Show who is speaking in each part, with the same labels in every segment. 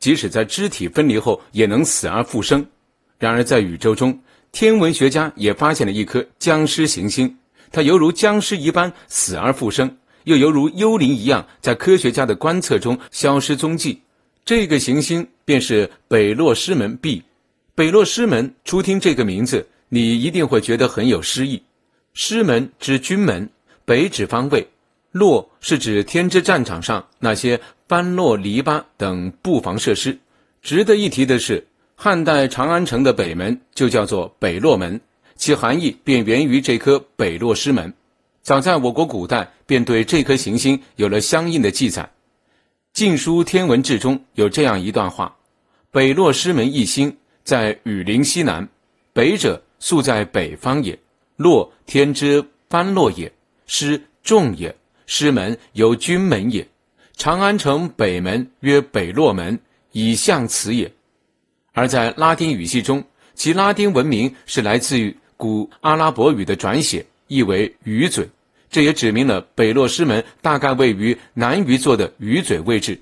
Speaker 1: 即使在肢体分离后也能死而复生。然而，在宇宙中，天文学家也发现了一颗“僵尸行星”，它犹如僵尸一般死而复生，又犹如幽灵一样在科学家的观测中消失踪迹。这个行星便是北落师门 B。北落师门，初听这个名字，你一定会觉得很有诗意。师门指君门，北指方位。洛是指天之战场上那些藩落篱笆等布防设施。值得一提的是，汉代长安城的北门就叫做北洛门，其含义便源于这颗北洛师门。早在我国古代便对这颗行星有了相应的记载，《晋书天文志》中有这样一段话：“北洛师门一星，在雨林西南，北者宿在北方也，洛天之藩落也，失众也。”师门有君门也，长安城北门曰北洛门，以向此也。而在拉丁语系中，其拉丁文名是来自于古阿拉伯语的转写，意为鱼嘴。这也指明了北洛师门大概位于南鱼座的鱼嘴位置。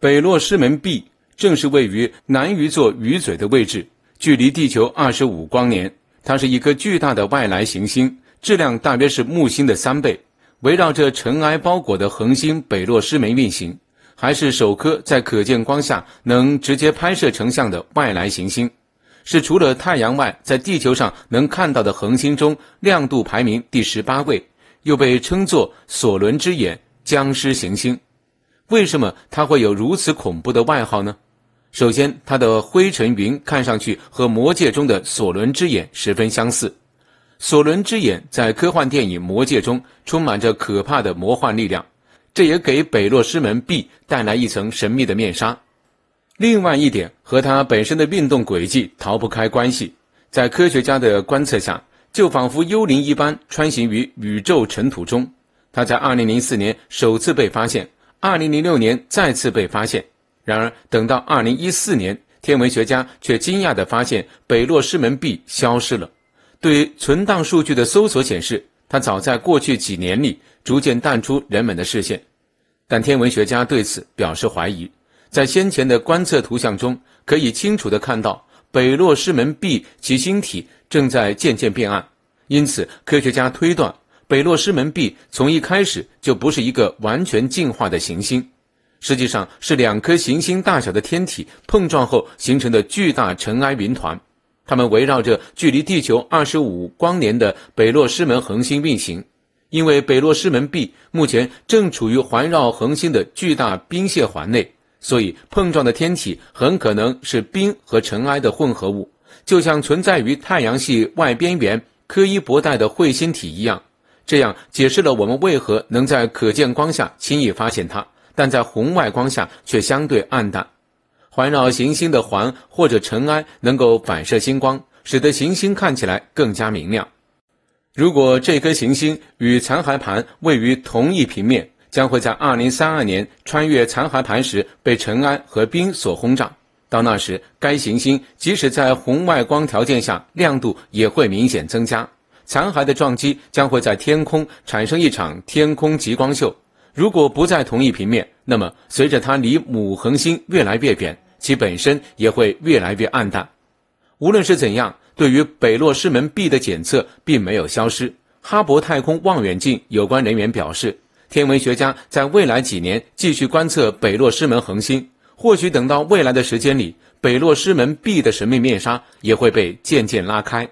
Speaker 1: 北洛师门 B 正是位于南鱼座鱼嘴的位置，距离地球二十五光年。它是一颗巨大的外来行星，质量大约是木星的三倍。围绕着尘埃包裹的恒星北落师门运行，还是首颗在可见光下能直接拍摄成像的外来行星，是除了太阳外在地球上能看到的恒星中亮度排名第十八位，又被称作“索伦之眼”僵尸行星。为什么它会有如此恐怖的外号呢？首先，它的灰尘云看上去和魔界中的索伦之眼十分相似。索伦之眼在科幻电影《魔戒》中充满着可怕的魔幻力量，这也给北洛师门 B 带来一层神秘的面纱。另外一点和它本身的运动轨迹逃不开关系，在科学家的观测下，就仿佛幽灵一般穿行于宇宙尘土中。它在2004年首次被发现，2006年再次被发现，然而等到2014年，天文学家却惊讶地发现北洛师门 B 消失了。对存档数据的搜索显示，它早在过去几年里逐渐淡出人们的视线，但天文学家对此表示怀疑。在先前的观测图像中，可以清楚地看到北落师门 B 其星体正在渐渐变暗，因此科学家推断，北洛师门 B 从一开始就不是一个完全进化的行星，实际上是两颗行星大小的天体碰撞后形成的巨大尘埃云团。它们围绕着距离地球二十五光年的北落师门恒星运行，因为北落师门 B 目前正处于环绕恒星的巨大冰屑环内，所以碰撞的天体很可能是冰和尘埃的混合物，就像存在于太阳系外边缘柯伊伯带的彗星体一样。这样解释了我们为何能在可见光下轻易发现它，但在红外光下却相对暗淡。环绕行星的环或者尘埃能够反射星光，使得行星看起来更加明亮。如果这颗行星与残骸盘位于同一平面，将会在二零三二年穿越残骸盘时被尘埃和冰所轰炸。到那时，该行星即使在红外光条件下亮度也会明显增加。残骸的撞击将会在天空产生一场天空极光秀。如果不在同一平面。那么，随着它离母恒星越来越远，其本身也会越来越暗淡。无论是怎样，对于北落师门 B 的检测并没有消失。哈勃太空望远镜有关人员表示，天文学家在未来几年继续观测北落师门恒星，或许等到未来的时间里，北落师门 B 的神秘面纱也会被渐渐拉开。